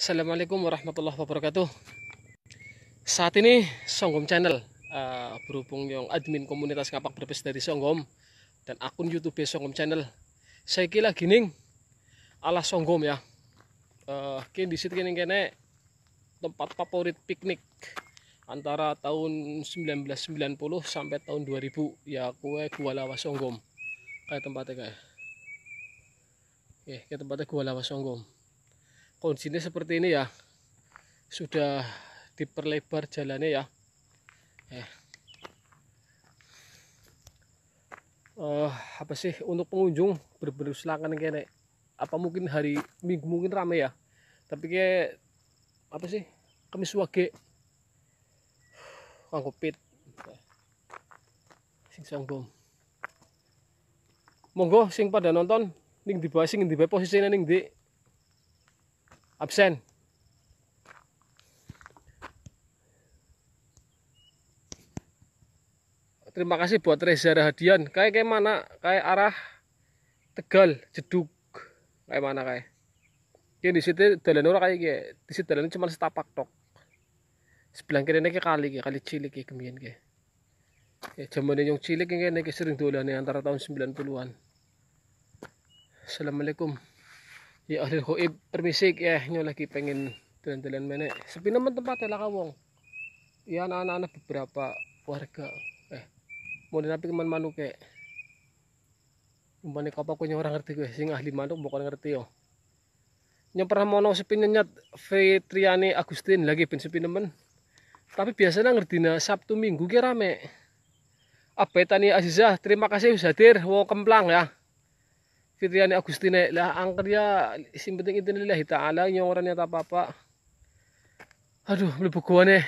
Assalamualaikum warahmatullahi wabarakatuh Saat ini Songgom Channel uh, Berhubung yang admin komunitas kapak berbes dari Songgom Dan akun Youtube Songgom Channel Saya kira gini Ala Songgom ya uh, Kini disitu kini kene Tempat favorit piknik Antara tahun 1990 sampai tahun 2000 Ya kue gua lawa Songgom Kayak tempatnya kayak Oke, kayak tempatnya gua lawa Songgom kondisinya seperti ini ya sudah diperlebar jalannya ya eh. Uh, apa sih untuk pengunjung berburu selangkan kayaknya. apa mungkin hari minggu mungkin rame ya tapi kayak apa sih kami wage angkopit eh. sing songgong monggo sing pada nonton ning di bawah sing di bawah posisi ning di absen. Terima kasih buat Reza Rahadian. Kayak kayak mana? Kayak arah Tegal, Jedug Kayak mana kayak? Ini di situ jalan orang kayak gitu. Di situ cuma setapak tok. Sebelah kiri ini kali gitu, kali cilik gitu kemien gitu. Zaman ya, yang cilik ini sering dulu antara tahun 90-an. Assalamualaikum. ya ahlul huib permisik ya nyolaki lagi pengen dalan-dalan mana sepi naman tempat lah kawong ya anak-anak beberapa warga eh mau dinapi keman manuk kayak Umpani kapal kunya orang ngerti gue, sing ahli manuk bukan ngerti yo. Yang pernah mono sepinyanyat Triani Agustin lagi pin sepi nemen. Tapi biasanya na. Sabtu Minggu Apa rame. Ya, Abetani Azizah, terima kasih sudah hadir. Wo kemplang ya. Fitriani Agustine lah ang karya penting itu lillahi taala orangnya orang apa papa. aduh melibuguan eh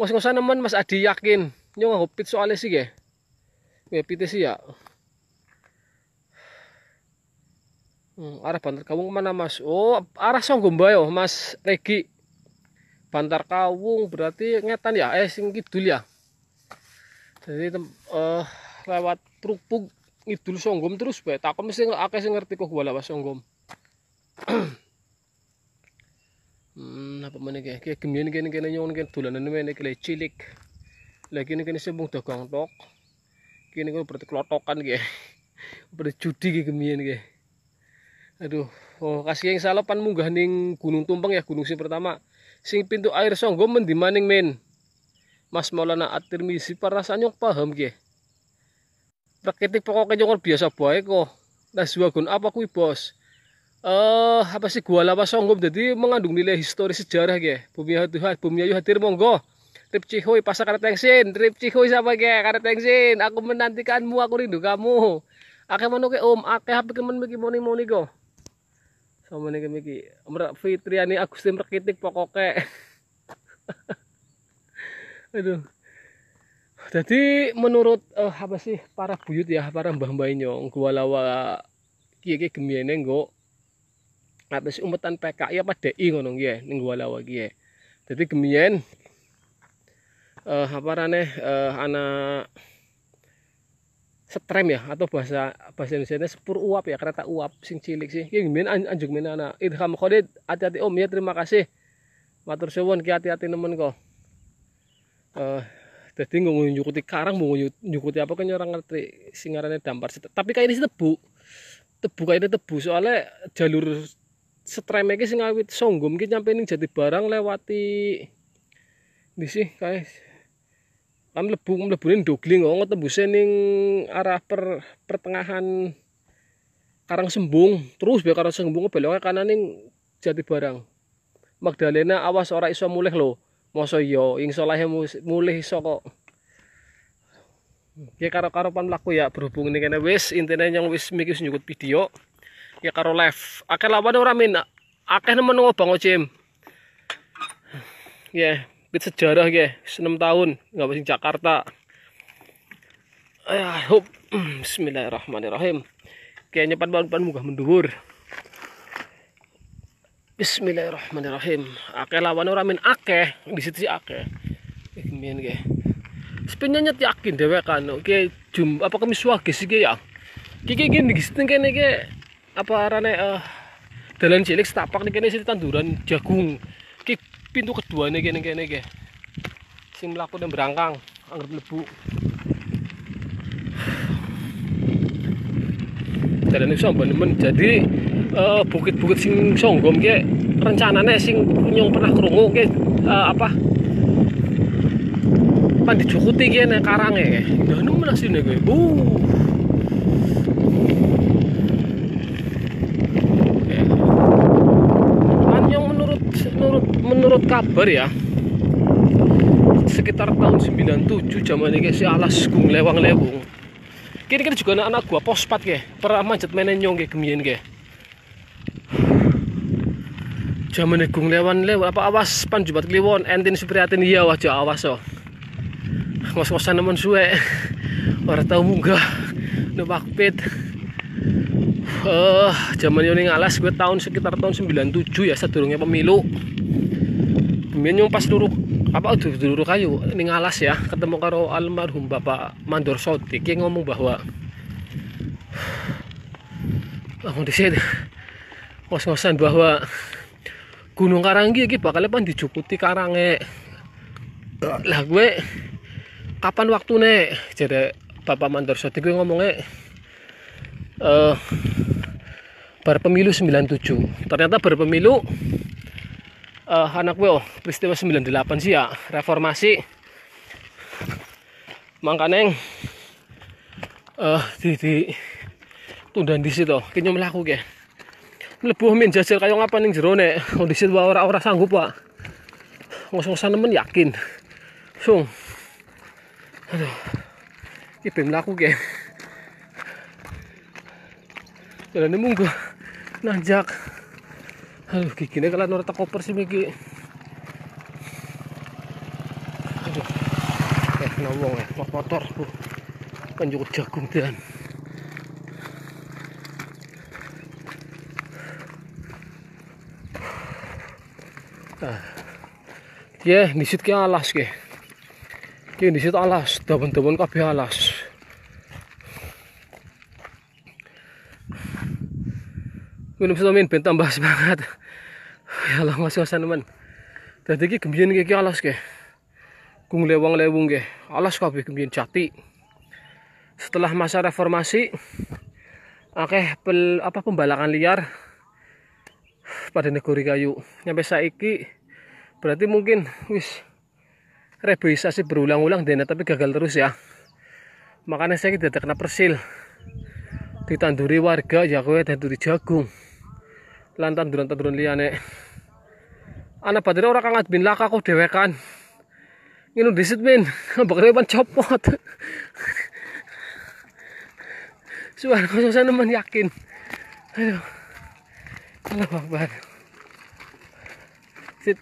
ngos ngosan naman mas adi yakin yung ngupit soalnya Ya ngupit ya. hmm, arah bantar kawung mana mas oh arah yo mas Regi bantar kawung berarti ngetan ya eh sing kidul ya jadi uh, lewat trupuk ngidul songgom terus bae tak mesti akeh sing ngerti kok wala songgom hmm apa meneh kayak kayak gemien kene kene nyon kene dolanan meneh kene cilik lagi ini kene sembung dagang tok kene kok berarti kelotokan ge berarti judi kayak gemien ge aduh oh kasih yang salah pan munggah ning gunung tumpeng ya gunung sing pertama sing pintu air songgom mendi maning men Mas Maulana At-Tirmizi parasanyok paham ke. Pakitik pokoknya nyokor biasa baik kok. Nah Naswagun apa kui bos? Eh uh, apa sih gua lama songgom jadi mengandung nilai historis sejarah ge. Bumi Tuhan, bumi ayu hadir monggo. Trip cihoi pasar karet tengsin, trip cihoi sama ge karet tengsin. Aku menantikanmu, aku rindu kamu. Aku mau ke om, Aku HP kemen miki moni moni go. Sama nih kemiki. Merak Fitriani Agustin Perkitik pokoknya. Aduh jadi menurut uh, apa sih para buyut ya para mbah-mbah nyong oh, gua lawa kiye gemiene nenggo apa sih umatan PKI ya, apa DI ngono kia neng gua lawa kiye jadi gemien uh, apa rane uh, eh, anak setrem ya atau bahasa bahasa Indonesia nya sepur uap ya kereta uap sing cilik sih kia gimana an, anjuk mina anak idham khodid hati-hati om ya terima kasih matur suwun kiati hati-hati nemen kok uh, Jadi nggak mau nyukuti karang, mau nyukuti apa kan orang ngerti singarannya dampar. Tapi kayak ini tebu, tebu kayak ini tebu soalnya jalur setrem ini sing awit songgum kita nyampe ini jati barang lewati di sih guys am lebu mlebunin dogling kok oh, ngetembus ning arah per pertengahan karang sembung terus biar karang sembung beloknya kanan ning jati barang Magdalena awas ora iso mulih loh Masa iya ing salehe mulih iso kok. Ya karo-karo pan mlaku ya berhubung ini kene wis intine nyong wis mikir wis nyukut video. Ya karo live. Akeh lawan ora min. Akeh nemen Bang Ojim. Ya, yeah, bit sejarah ge, 6 tahun enggak sing Jakarta. Ayah, hop. Bismillahirrahmanirrahim. Kayaknya pan-pan muka mendubur. Bismillahirrahmanirrahim. Akeh lawan ora min akeh, di situ sih akeh. Iki min ge. Spinnya nyet yakin dhewek kan. Oke, jum apa kemis wage sih ge ya. Kiki ki ning kene ge. Apa arane eh, dalan cilik setapak ning kene sih tanduran jagung. Ki pintu kedua ning kene kene ge. Sing mlaku ning berangkang, anggere mlebu. dalan itu sampean men jadi uh, bukit-bukit sing songgom ki rencananya sing nyong pernah kerungu ki uh, eh, apa pan dicukuti ki nek karange ki ya nemu nasine kuwi uh menurut menurut kabar ya sekitar tahun 97 zaman ini si alas gung lewang lewung kini kini juga anak-anak gua pospat ke pernah manjat mainan nyong ke kemien ke jaman gung lewan lewat apa awas pan jumat kliwon entin supriatin iya wajah awas so oh. ngos-ngosan nemen suwe orang tau munggah nebak pit eh uh, zaman yo ngalas alas gue tahun sekitar tahun 97 ya sedurungnya pemilu Kemudian pas luruh apa udah dulu kayu ini ngalas ya ketemu karo almarhum bapak Mandor Sotik yang ngomong bahwa ngomong di sini ngos-ngosan bahwa Gunung Karanggi ini bakal pan dicukuti karange. Lah gue kapan waktu nek? Jadi Bapak Mandor Sotik gue ngomongnya eh uh, berpemilu 97. Ternyata berpemilu uh, anak gue oh, peristiwa 98 sih ya reformasi mangkaneng eh uh, di, di tundan di situ kayaknya melaku kayak Lebih min jajal kayak ngapa nih jerone kondisi dua orang-orang sanggup pak ngos-ngosan temen yakin sung aduh ini bim laku kayak jalan ini munggah nanjak aduh giginya kalau nurut koper sih miki aduh eh nawong ya, eh motor bu uh, kan juga jagung dan Nah, dia nisit ke alas ke. Dia nisit alas, teman-teman kopi alas. minum vitamin ben tambah semangat ya Allah mas ngasan teman tadi ki gembian ki alas ke kung lewang lewung ke alas kabeh gembian jati setelah masa reformasi oke pel, apa pembalakan liar pada negeri kayu nyampe saiki berarti mungkin wis reboisasi berulang-ulang dana tapi gagal terus ya makanya saya tidak terkena persil ditanduri warga ya kowe tanduri jagung lan tanduran-tanduran liane, anak badere orang kang admin lak aku ini ngene disit min bakare pan copot suara kok susah anu, nemen yakin aduh Allah Akbar sit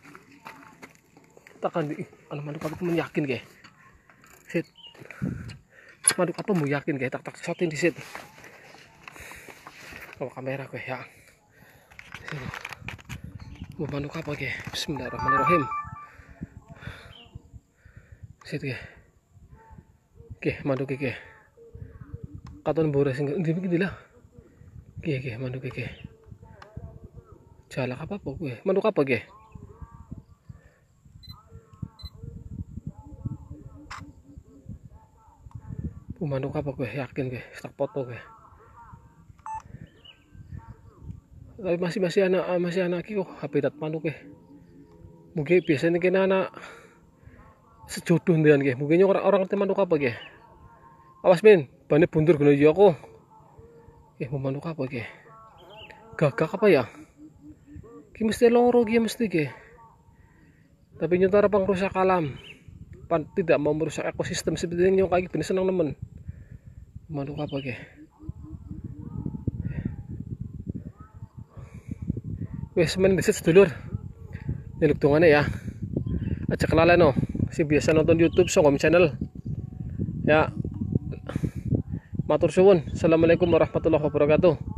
takkan di anak manuk apa kamu yakin kayak sit manuk apa mau yakin kayak tak tak shotin di sit kalau kamera gue ya Sini. Mau manuk apa ke? Bismillahirrahmanirrahim. Situ ke. Ke, mandu ke. Katon boleh sing ndi iki lah. Ke ke mandu ke. Jalak apa pok gue? Mandu kapal ke? Manuk kapal ya, yakin ke? stak foto ke? tapi masih masih anak masih anak hp habitat manuk ya mungkin biasanya kena anak sejodoh dengan ke, mungkin orang orang ngerti manuk apa ke? awas men banyak buntur guna aku iya eh mau manuk apa ke? gagak apa ya Kita mesti loro kayak mesti ke, tapi apa pengrusak alam pan tidak mau merusak ekosistem seperti nyong kayak bener senang nemen manuk apa ke? Wis men sedulur. ini tungane ya. Aja kenalan no. Oh. Si biasa nonton YouTube Songom Channel. Ya. Matur suwun. Assalamualaikum warahmatullahi wabarakatuh.